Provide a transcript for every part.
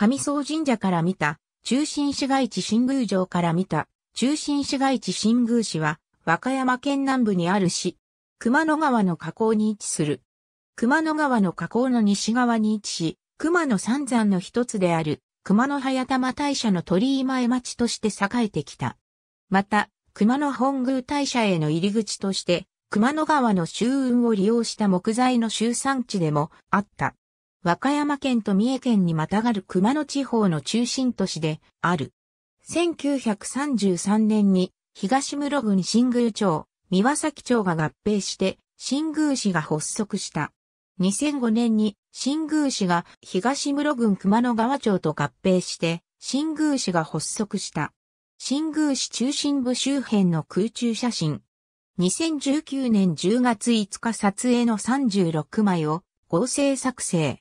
上総神社から見た、中心市街地新宮城から見た、中心市街地新宮市は、和歌山県南部にある市、熊野川の河口に位置する。熊野川の河口の西側に位置し、熊野三山の一つである、熊野早玉大社の鳥居前町として栄えてきた。また、熊野本宮大社への入り口として、熊野川の周運を利用した木材の集産地でもあった。和歌山県と三重県にまたがる熊野地方の中心都市である。1933年に東室郡新宮町、三輪崎町が合併して新宮市が発足した。2005年に新宮市が東室郡熊野川町と合併して新宮市が発足した。新宮市中心部周辺の空中写真。2019年10月5日撮影の36枚を合成作成。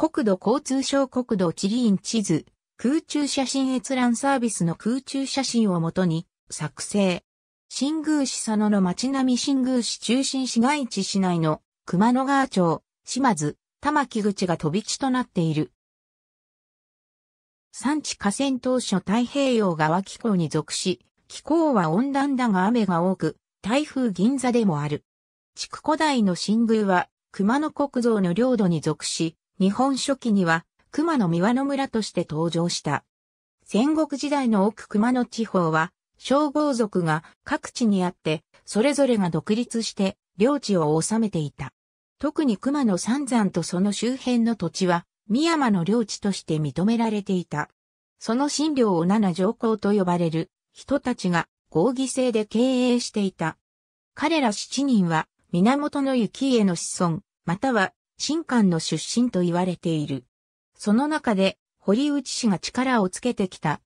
国土交通省国土地理院地図、空中写真閲覧サービスの空中写真をもとに作成。新宮市佐野の町並み新宮市中心市街地市内の熊野川町、島津、玉木口が飛び地となっている。産地河川当初太平洋側気候に属し、気候は温暖だが雨が多く、台風銀座でもある。地区古代の新宮は熊野国造の領土に属し、日本初期には熊野三輪の村として登場した。戦国時代の奥熊野地方は、消防族が各地にあって、それぞれが独立して領地を治めていた。特に熊野三山とその周辺の土地は、三山の領地として認められていた。その診療を七上皇と呼ばれる人たちが合議制で経営していた。彼ら七人は源の幸家の子孫、または新官の出身と言われている。その中で、堀内氏が力をつけてきた。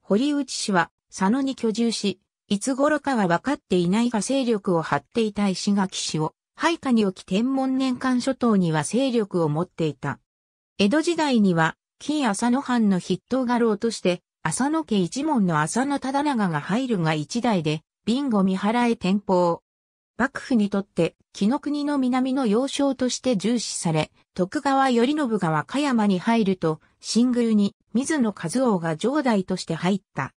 堀内氏は、佐野に居住し、いつ頃かは分かっていないが勢力を張っていた石垣氏を、配下に置き天文年間諸島には勢力を持っていた。江戸時代には、金浅野藩の筆頭画廊として、浅野家一門の浅野忠長が入るが一代で、ビンゴ見払え天保、幕府にとって、木の国の南の要衝として重視され、徳川頼信が和歌山に入ると、新宮に水野和王が城代として入った。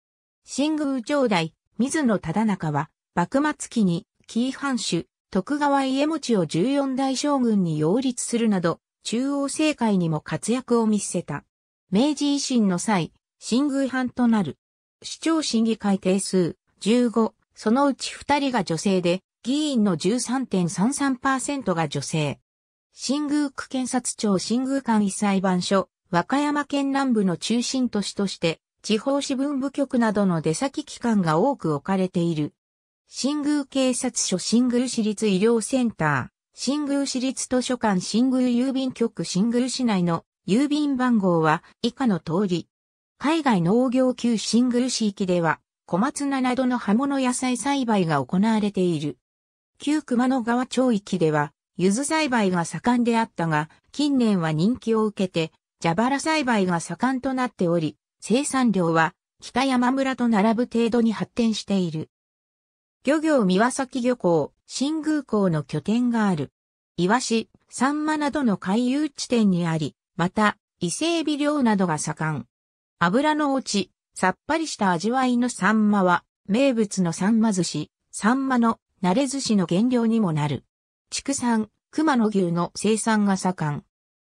新宮城代、水野忠中は、幕末期に紀伊藩主、徳川家持を14代将軍に擁立するなど、中央政界にも活躍を見せた。明治維新の際、新宮藩となる。市長審議会定数、15、そのうち2人が女性で、議員の13.33%が女性。新宮区検察庁新宮間医裁判所、和歌山県南部の中心都市として、地方支分部局などの出先機関が多く置かれている。新宮警察署新宮市立医療センター、新宮市立図書館新宮郵便局新宮市内の郵便番号は以下の通り。海外農業級新宮市域では小松菜などの葉物野菜栽培が行われている。旧熊野川町域では、ゆず栽培が盛んであったが、近年は人気を受けて、蛇腹栽培が盛んとなっており、生産量は北山村と並ぶ程度に発展している。漁業三崎漁港、新宮港の拠点がある。イワシ、サンマなどの海遊地点にあり、また、伊勢エビ漁などが盛ん。油の落ち、さっぱりした味わいのサンマは、名物のサンマ寿司、サンマのなれ寿司の原料にもなる。畜産、熊野牛の生産が盛ん。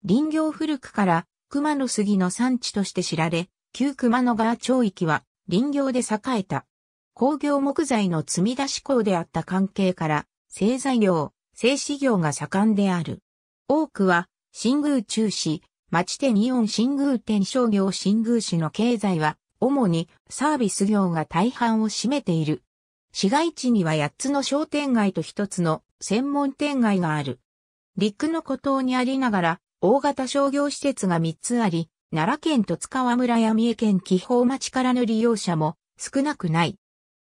林業古くから熊野杉の産地として知られ、旧熊野川町域は林業で栄えた。工業木材の積み出し港であった関係から、製材業、製紙業が盛んである。多くは、新宮中市、町店イオン新宮店商業新宮市の経済は、主にサービス業が大半を占めている。市街地には8つの商店街と1つの専門店街がある。陸の孤島にありながら、大型商業施設が3つあり、奈良県と塚川村や三重県紀宝町からの利用者も少なくない。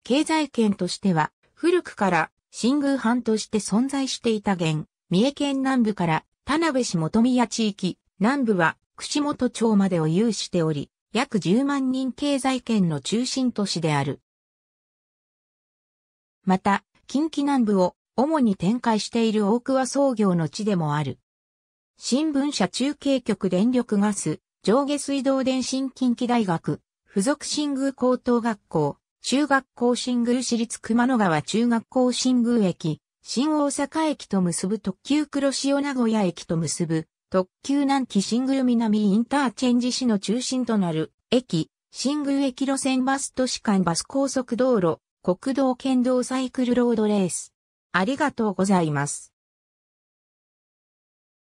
経済圏としては、古くから新宮藩として存在していた原。三重県南部から田辺市元宮地域、南部は串本町までを有しており、約10万人経済圏の中心都市である。また、近畿南部を主に展開している大桑創業の地でもある。新聞社中継局電力ガス、上下水道電信近畿大学、附属新宮高等学校、中学校新宮市立熊野川中学校新宮駅、新大阪駅と結ぶ特急黒潮名古屋駅と結ぶ特急南紀新宮南インターチェンジ市の中心となる駅、新宮駅路線バス都市間バス高速道路、国道剣道サイクルロードレース。ありがとうございます。